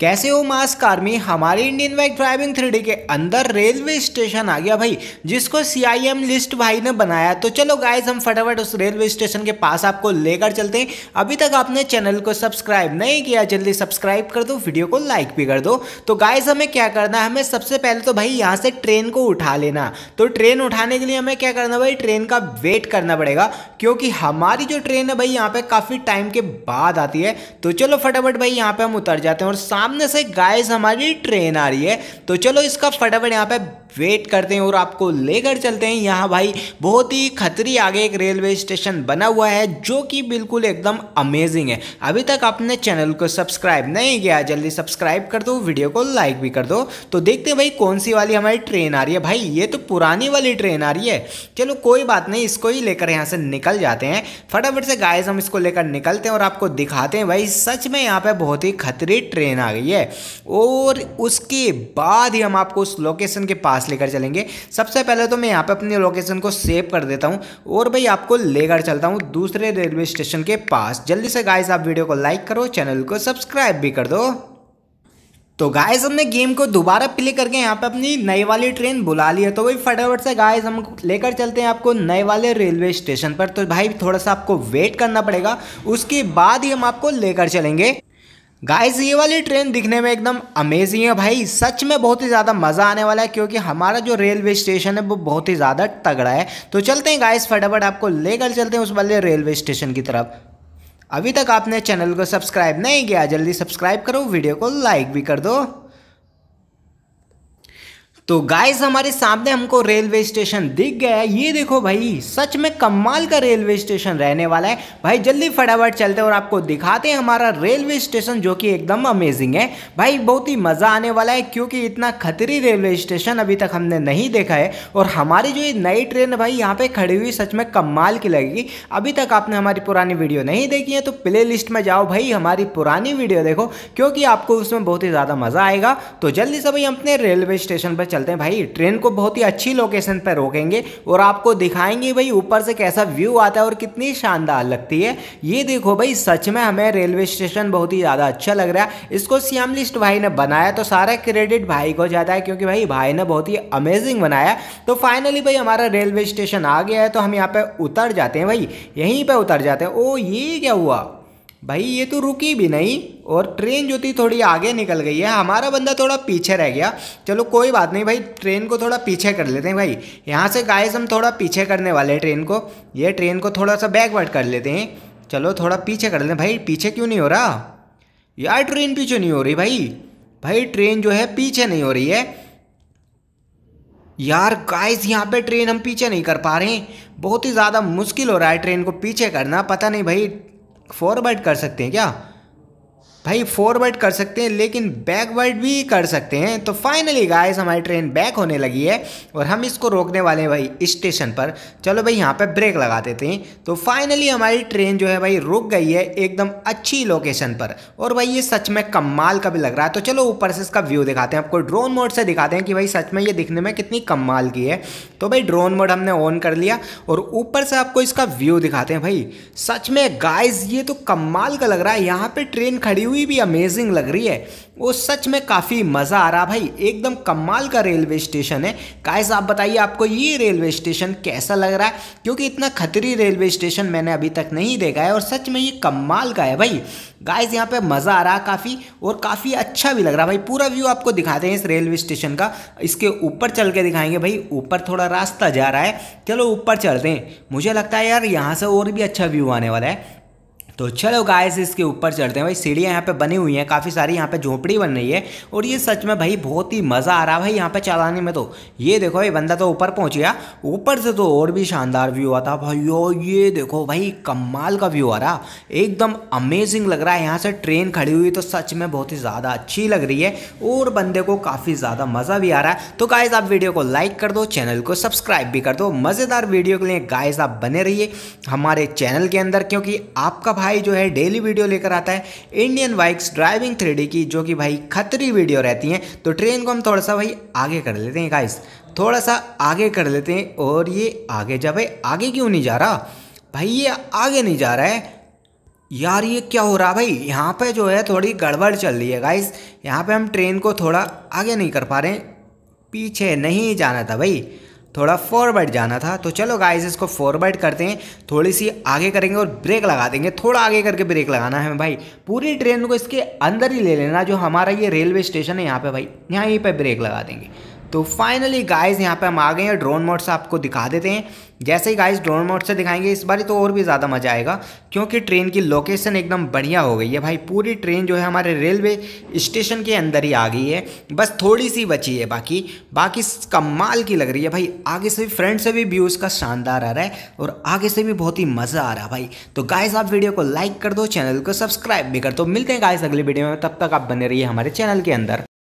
कैसे हो mask army हमारे इंडियन बाइक ड्राइविंग थ्री के अंदर रेलवे स्टेशन आ गया भाई जिसको सीआईएम लिस्ट भाई ने बनाया तो चलो गाइज हम फटाफट उस रेलवे स्टेशन के पास आपको लेकर चलते हैं अभी तक आपने चैनल को सब्सक्राइब नहीं किया जल्दी सब्सक्राइब कर दो वीडियो को लाइक भी कर दो तो गाइज हमें क्या करना है हमें सबसे पहले तो भाई यहाँ से ट्रेन को उठा लेना तो ट्रेन उठाने के लिए हमें क्या करना भाई ट्रेन का वेट करना पड़ेगा क्योंकि हमारी जो ट्रेन है भाई यहाँ पे काफ़ी टाइम के बाद आती है तो चलो फटाफट भाई यहाँ पे हम उतर जाते हैं और सामने से गाइस हमारी ट्रेन आ रही है तो चलो इसका फटाफट यहाँ पे वेट करते हैं और आपको लेकर चलते हैं यहाँ भाई बहुत ही खतरी आगे एक रेलवे स्टेशन बना हुआ है जो कि बिल्कुल एकदम अमेजिंग है अभी तक आपने चैनल को सब्सक्राइब नहीं किया जल्दी सब्सक्राइब कर दो वीडियो को लाइक भी कर दो तो देखते हैं भाई कौन सी वाली हमारी ट्रेन आ रही है भाई ये तो पुरानी वाली ट्रेन आ रही है चलो कोई बात नहीं इसको ही लेकर यहाँ से निकल जाते हैं फटाफट से गाइस हम इसको लेकर निकलते हैं और आपको दिखाते हैं भाई सच में यहाँ पर बहुत ही खतरी ट्रेन आ गई है और उसके बाद ही हम आपको उस लोकेशन के पास लेकर चलेंगे सबसे पहले तो मैं यहाँ पे अपनी लोकेशन को सेव कर देता हूँ और भाई आपको लेकर चलता हूँ दूसरे रेलवे स्टेशन के पास जल्दी से गाइस आप वीडियो को लाइक करो चैनल को सब्सक्राइब भी कर दो तो गाइस हमने गेम को दोबारा प्ले करके यहाँ पे अपनी नई वाली ट्रेन बुला ली है तो वही फटाफट से गाइस हम लेकर चलते हैं आपको नए वाले रेलवे स्टेशन पर तो भाई थोड़ा सा आपको वेट करना पड़ेगा उसके बाद ही हम आपको लेकर चलेंगे गाइस ये वाली ट्रेन दिखने में एकदम अमेजिंग है भाई सच में बहुत ही ज़्यादा मज़ा आने वाला है क्योंकि हमारा जो रेलवे स्टेशन है वो बहुत ही ज़्यादा तगड़ा है तो चलते हैं गाइस फटाफट आपको लेकर चलते हैं उस वाले रेलवे स्टेशन की तरफ अभी तक आपने चैनल को सब्सक्राइब नहीं किया जल्दी सब्सक्राइब करो वीडियो को लाइक भी कर दो तो गाइस हमारे सामने हमको रेलवे स्टेशन दिख गया है ये देखो भाई सच में कमाल का रेलवे स्टेशन रहने वाला है भाई जल्दी फटाफट चलते हैं और आपको दिखाते हैं हमारा रेलवे स्टेशन जो कि एकदम अमेजिंग है भाई बहुत ही मज़ा आने वाला है क्योंकि इतना खतरी रेलवे स्टेशन अभी तक हमने नहीं देखा है और हमारी जो ये नई ट्रेन है भाई यहाँ पे खड़ी हुई सच में कमाल की लगेगी अभी तक आपने हमारी पुरानी वीडियो नहीं देखी है तो प्ले लिस्ट में जाओ भाई हमारी पुरानी वीडियो देखो क्योंकि आपको उसमें बहुत ही ज़्यादा मज़ा आएगा तो जल्दी से भाई अपने रेलवे स्टेशन पर चलते हैं भाई ट्रेन को बहुत ही अच्छी लोकेशन पर रोकेंगे और आपको दिखाएंगे भाई ऊपर से कैसा व्यू आता है और कितनी शानदार लगती है ये देखो भाई सच में हमें रेलवे स्टेशन बहुत ही ज़्यादा अच्छा लग रहा है इसको सीएम लिस्ट भाई ने बनाया तो सारा क्रेडिट भाई को जाता है क्योंकि भाई भाई ने बहुत ही अमेजिंग बनाया तो फाइनली भाई हमारा रेलवे स्टेशन आ गया है तो हम यहाँ पर उतर जाते हैं भाई यहीं पर उतर जाते हैं ओ ये क्या हुआ भाई ये तो रुकी भी नहीं और ट्रेन जो थी थोड़ी आगे निकल गई है हमारा बंदा थोड़ा पीछे रह गया चलो कोई बात नहीं भाई ट्रेन को थोड़ा पीछे कर लेते हैं भाई यहाँ से गाइस हम थोड़ा पीछे करने वाले हैं ट्रेन को ये ट्रेन को थोड़ा सा बैकवर्ड कर लेते हैं चलो थोड़ा पीछे कर लेते हैं भाई पीछे क्यों नहीं हो रहा यार ट्रेन पीछे नहीं हो रही भाई भाई ट्रेन जो है पीछे नहीं हो रही है यार गाइस यहाँ पे ट्रेन हम पीछे नहीं कर पा रहे हैं बहुत ही ज़्यादा मुश्किल हो रहा है ट्रेन को पीछे करना पता नहीं भाई फोर बाइट कर सकते हैं क्या भाई फॉरवर्ड कर सकते हैं लेकिन बैकवर्ड भी कर सकते हैं तो फाइनली गाइस हमारी ट्रेन बैक होने लगी है और हम इसको रोकने वाले हैं भाई स्टेशन पर चलो भाई यहाँ पर ब्रेक लगा देते हैं तो फाइनली हमारी ट्रेन जो है भाई रुक गई है एकदम अच्छी लोकेशन पर और भाई ये सच में कमाल का भी लग रहा है तो चलो ऊपर से इसका व्यू दिखाते हैं आपको ड्रोन मोड से दिखाते हैं कि भाई सच में ये दिखने में कितनी कमाल की है तो भाई ड्रोन मोड हमने ऑन कर लिया और ऊपर से आपको इसका व्यू दिखाते हैं भाई सच में गाइस ये तो कमाल का लग रहा है यहाँ पे ट्रेन खड़ी हुई मूवी भी अमेजिंग लग रही है वो सच में काफ़ी मज़ा आ रहा भाई एकदम कमाल का रेलवे स्टेशन है कायज आप बताइए आपको ये रेलवे स्टेशन कैसा लग रहा है क्योंकि इतना खतरी रेलवे स्टेशन मैंने अभी तक नहीं देखा है और सच में ये कमाल का है भाई गाइस यहाँ पे मज़ा आ रहा है काफ़ी और काफ़ी अच्छा भी लग रहा है भाई पूरा व्यू आपको दिखाते हैं इस रेलवे स्टेशन का इसके ऊपर चल के दिखाएंगे भाई ऊपर थोड़ा रास्ता जा रहा है चलो ऊपर चलते हैं मुझे लगता है यार यहाँ से और भी अच्छा व्यू आने वाला है तो चलो गाइस इसके ऊपर चढ़ते हैं भाई सीढ़ियाँ यहाँ पे बनी हुई हैं काफ़ी सारी यहाँ पे झोपड़ी बन रही है और ये सच में भाई बहुत ही मज़ा आ रहा है भाई यहाँ पे चलाने में तो ये देखो भाई बंदा तो ऊपर पहुँच गया ऊपर से तो और भी शानदार व्यू आता भाई यो ये देखो भाई कमाल का व्यू आ रहा एकदम अमेजिंग लग रहा है यहाँ से ट्रेन खड़ी हुई तो सच में बहुत ही ज़्यादा अच्छी लग रही है और बंदे को काफ़ी ज़्यादा मज़ा भी आ रहा है तो गाइज़ आप वीडियो को लाइक कर दो चैनल को सब्सक्राइब भी कर दो मज़ेदार वीडियो के लिए गाइज आप बने रहिए हमारे चैनल के अंदर क्योंकि आपका भाई भाई जो है डेली वीडियो लेकर आता है इंडियन बाइक्स ड्राइविंग थ्री की जो कि भाई खतरी वीडियो रहती हैं तो ट्रेन को हम थोड़ा सा भाई आगे कर लेते हैं गाइस थोड़ा सा आगे कर लेते हैं और ये आगे जा भाई आगे क्यों नहीं जा रहा भाई ये आगे नहीं जा रहा है यार ये क्या हो रहा भाई यहाँ पे जो है थोड़ी गड़बड़ चल रही है गाइस यहाँ पे हम ट्रेन को थोड़ा आगे नहीं कर पा रहे पीछे नहीं जाना था भाई थोड़ा फॉरवर्ड जाना था तो चलो गाइज इसको फॉरवर्ड करते हैं थोड़ी सी आगे करेंगे और ब्रेक लगा देंगे थोड़ा आगे करके ब्रेक लगाना है भाई पूरी ट्रेन को इसके अंदर ही ले लेना जो हमारा ये रेलवे स्टेशन है यहाँ पे भाई यहाँ यहीं पर ब्रेक लगा देंगे तो फाइनली गाइज यहाँ पे हम आ गए हैं ड्रोन मोड से आपको दिखा देते हैं जैसे ही गाइज ड्रोन मोड से दिखाएंगे इस बार तो और भी ज़्यादा मज़ा आएगा क्योंकि ट्रेन की लोकेशन एकदम बढ़िया हो गई है भाई पूरी ट्रेन जो है हमारे रेलवे स्टेशन के अंदर ही आ गई है बस थोड़ी सी बची है बाकी बाकी कमाल की लग रही है भाई आगे से भी फ्रंट से भी व्यू इसका शानदार आ रहा है और आगे से भी बहुत ही मज़ा आ रहा है भाई तो गाइज आप वीडियो को लाइक कर दो चैनल को सब्सक्राइब भी कर दो मिलते हैं गाइज अगली वीडियो में तब तक आप बने रहिए हमारे चैनल के अंदर